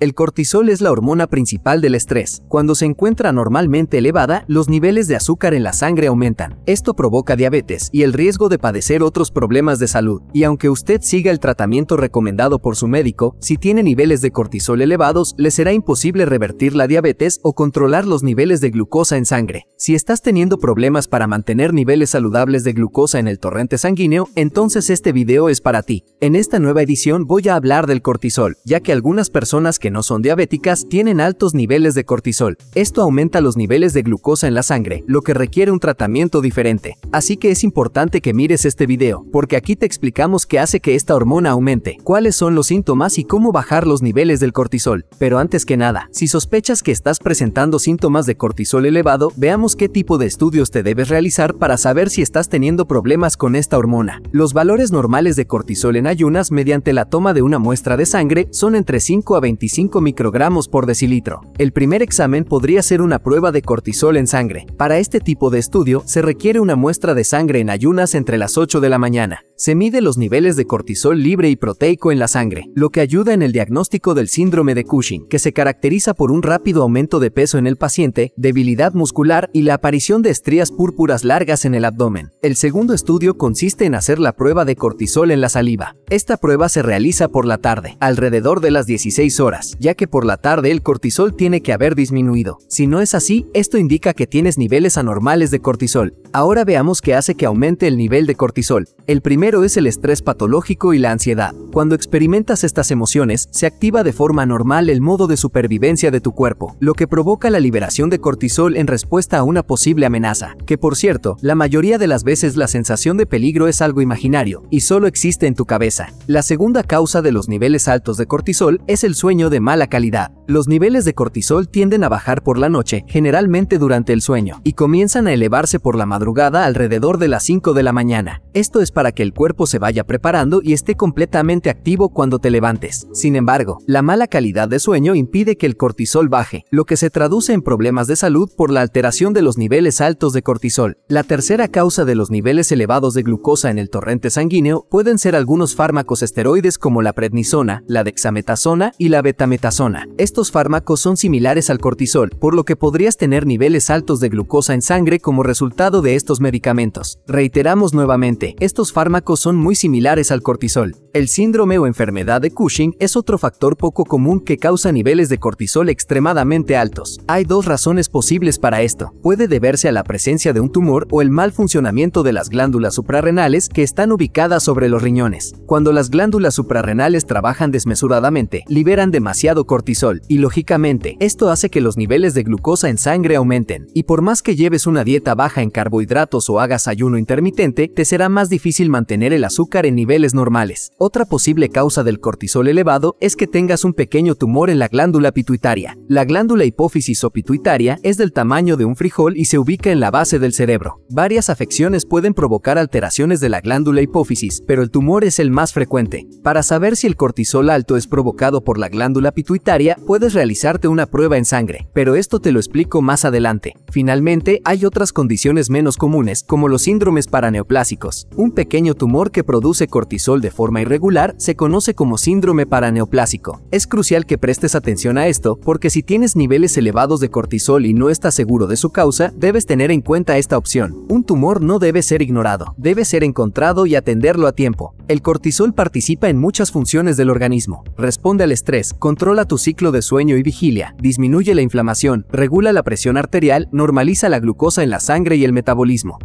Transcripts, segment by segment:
El cortisol es la hormona principal del estrés. Cuando se encuentra normalmente elevada, los niveles de azúcar en la sangre aumentan. Esto provoca diabetes y el riesgo de padecer otros problemas de salud. Y aunque usted siga el tratamiento recomendado por su médico, si tiene niveles de cortisol elevados, le será imposible revertir la diabetes o controlar los niveles de glucosa en sangre. Si estás teniendo problemas para mantener niveles saludables de glucosa en el torrente sanguíneo, entonces este video es para ti. En esta nueva edición voy a hablar del cortisol, ya que algunas personas que no son diabéticas tienen altos niveles de cortisol. Esto aumenta los niveles de glucosa en la sangre, lo que requiere un tratamiento diferente. Así que es importante que mires este video, porque aquí te explicamos qué hace que esta hormona aumente, cuáles son los síntomas y cómo bajar los niveles del cortisol. Pero antes que nada, si sospechas que estás presentando síntomas de cortisol elevado, veamos qué tipo de estudios te debes realizar para saber si estás teniendo problemas con esta hormona. Los valores normales de cortisol en ayunas mediante la toma de una muestra de sangre son entre 5 a 25 microgramos por decilitro. El primer examen podría ser una prueba de cortisol en sangre. Para este tipo de estudio se requiere una muestra de sangre en ayunas entre las 8 de la mañana se mide los niveles de cortisol libre y proteico en la sangre, lo que ayuda en el diagnóstico del síndrome de Cushing, que se caracteriza por un rápido aumento de peso en el paciente, debilidad muscular y la aparición de estrías púrpuras largas en el abdomen. El segundo estudio consiste en hacer la prueba de cortisol en la saliva. Esta prueba se realiza por la tarde, alrededor de las 16 horas, ya que por la tarde el cortisol tiene que haber disminuido. Si no es así, esto indica que tienes niveles anormales de cortisol. Ahora veamos qué hace que aumente el nivel de cortisol. El primero es el estrés patológico y la ansiedad. Cuando experimentas estas emociones, se activa de forma normal el modo de supervivencia de tu cuerpo, lo que provoca la liberación de cortisol en respuesta a una posible amenaza. Que por cierto, la mayoría de las veces la sensación de peligro es algo imaginario y solo existe en tu cabeza. La segunda causa de los niveles altos de cortisol es el sueño de mala calidad. Los niveles de cortisol tienden a bajar por la noche, generalmente durante el sueño, y comienzan a elevarse por la madrugada alrededor de las 5 de la mañana. Esto es para que el cuerpo se vaya preparando y esté completamente activo cuando te levantes. Sin embargo, la mala calidad de sueño impide que el cortisol baje, lo que se traduce en problemas de salud por la alteración de los niveles altos de cortisol. La tercera causa de los niveles elevados de glucosa en el torrente sanguíneo pueden ser algunos fármacos esteroides como la prednisona, la dexametasona y la betametasona. Estos fármacos son similares al cortisol, por lo que podrías tener niveles altos de glucosa en sangre como resultado de estos medicamentos. Reiteramos nuevamente, estos fármacos son muy similares al cortisol. El síndrome o enfermedad de Cushing es otro factor poco común que causa niveles de cortisol extremadamente altos. Hay dos razones posibles para esto. Puede deberse a la presencia de un tumor o el mal funcionamiento de las glándulas suprarrenales que están ubicadas sobre los riñones. Cuando las glándulas suprarrenales trabajan desmesuradamente, liberan demasiado cortisol y lógicamente esto hace que los niveles de glucosa en sangre aumenten. Y por más que lleves una dieta baja en carbohidratos, carbohidratos o hagas ayuno intermitente, te será más difícil mantener el azúcar en niveles normales. Otra posible causa del cortisol elevado es que tengas un pequeño tumor en la glándula pituitaria. La glándula hipófisis o pituitaria es del tamaño de un frijol y se ubica en la base del cerebro. Varias afecciones pueden provocar alteraciones de la glándula hipófisis, pero el tumor es el más frecuente. Para saber si el cortisol alto es provocado por la glándula pituitaria, puedes realizarte una prueba en sangre, pero esto te lo explico más adelante. Finalmente, hay otras condiciones menos comunes, como los síndromes paraneoplásicos. Un pequeño tumor que produce cortisol de forma irregular se conoce como síndrome paraneoplásico. Es crucial que prestes atención a esto, porque si tienes niveles elevados de cortisol y no estás seguro de su causa, debes tener en cuenta esta opción. Un tumor no debe ser ignorado, debe ser encontrado y atenderlo a tiempo. El cortisol participa en muchas funciones del organismo. Responde al estrés, controla tu ciclo de sueño y vigilia, disminuye la inflamación, regula la presión arterial, normaliza la glucosa en la sangre y el metabolismo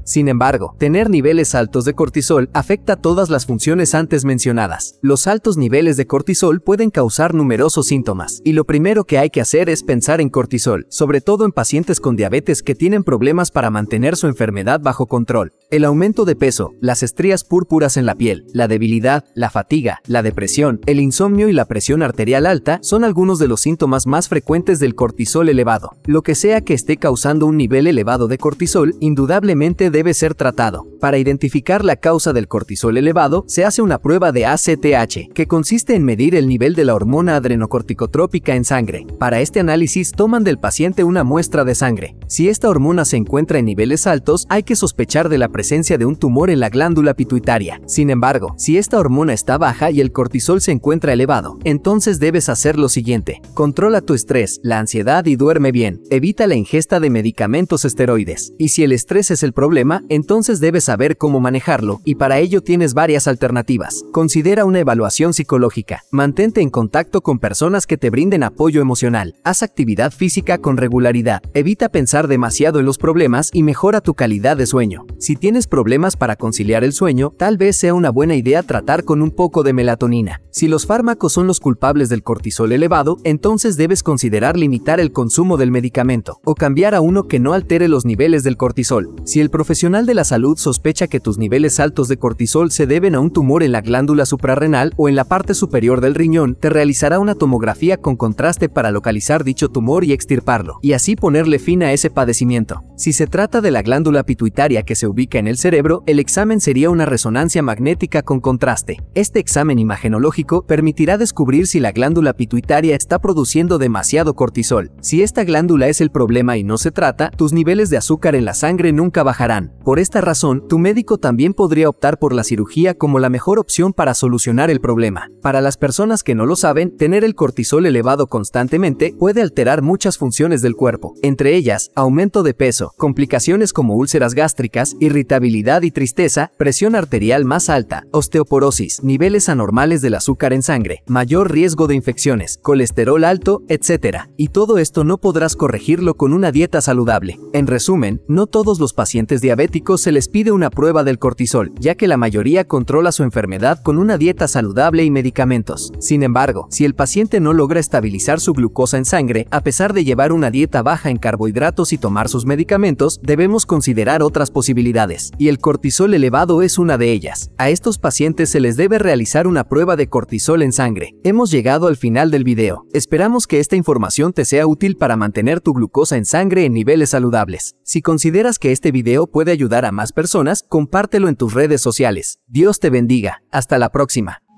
sin embargo, tener niveles altos de cortisol afecta todas las funciones antes mencionadas. Los altos niveles de cortisol pueden causar numerosos síntomas, y lo primero que hay que hacer es pensar en cortisol, sobre todo en pacientes con diabetes que tienen problemas para mantener su enfermedad bajo control. El aumento de peso, las estrías púrpuras en la piel, la debilidad, la fatiga, la depresión, el insomnio y la presión arterial alta son algunos de los síntomas más frecuentes del cortisol elevado. Lo que sea que esté causando un nivel elevado de cortisol, indudablemente debe ser tratado. Para identificar la causa del cortisol elevado, se hace una prueba de ACTH, que consiste en medir el nivel de la hormona adrenocorticotrópica en sangre. Para este análisis toman del paciente una muestra de sangre. Si esta hormona se encuentra en niveles altos, hay que sospechar de la presencia de un tumor en la glándula pituitaria. Sin embargo, si esta hormona está baja y el cortisol se encuentra elevado, entonces debes hacer lo siguiente. Controla tu estrés, la ansiedad y duerme bien. Evita la ingesta de medicamentos esteroides. Y si el estrés es el problema, entonces debes saber cómo manejarlo y para ello tienes varias alternativas. Considera una evaluación psicológica. Mantente en contacto con personas que te brinden apoyo emocional. Haz actividad física con regularidad. Evita pensar demasiado en los problemas y mejora tu calidad de sueño. Si tienes problemas para conciliar el sueño, tal vez sea una buena idea tratar con un poco de melatonina. Si los fármacos son los culpables del cortisol elevado, entonces debes considerar limitar el consumo del medicamento o cambiar a uno que no altere los niveles del cortisol. Si el profesional de la salud sospecha que tus niveles altos de cortisol se deben a un tumor en la glándula suprarrenal o en la parte superior del riñón, te realizará una tomografía con contraste para localizar dicho tumor y extirparlo, y así ponerle fin a ese padecimiento. Si se trata de la glándula pituitaria que se ubica en el cerebro, el examen sería una resonancia magnética con contraste. Este examen imagenológico permitirá descubrir si la glándula pituitaria está produciendo demasiado cortisol. Si esta glándula es el problema y no se trata, tus niveles de azúcar en la sangre nunca bajarán. Por esta razón, tu médico también podría optar por la cirugía como la mejor opción para solucionar el problema. Para las personas que no lo saben, tener el cortisol elevado constantemente puede alterar muchas funciones del cuerpo, entre ellas aumento de peso, complicaciones como úlceras gástricas, irritación irritabilidad y tristeza, presión arterial más alta, osteoporosis, niveles anormales del azúcar en sangre, mayor riesgo de infecciones, colesterol alto, etc. Y todo esto no podrás corregirlo con una dieta saludable. En resumen, no todos los pacientes diabéticos se les pide una prueba del cortisol, ya que la mayoría controla su enfermedad con una dieta saludable y medicamentos. Sin embargo, si el paciente no logra estabilizar su glucosa en sangre, a pesar de llevar una dieta baja en carbohidratos y tomar sus medicamentos, debemos considerar otras posibilidades y el cortisol elevado es una de ellas. A estos pacientes se les debe realizar una prueba de cortisol en sangre. Hemos llegado al final del video. Esperamos que esta información te sea útil para mantener tu glucosa en sangre en niveles saludables. Si consideras que este video puede ayudar a más personas, compártelo en tus redes sociales. Dios te bendiga. Hasta la próxima.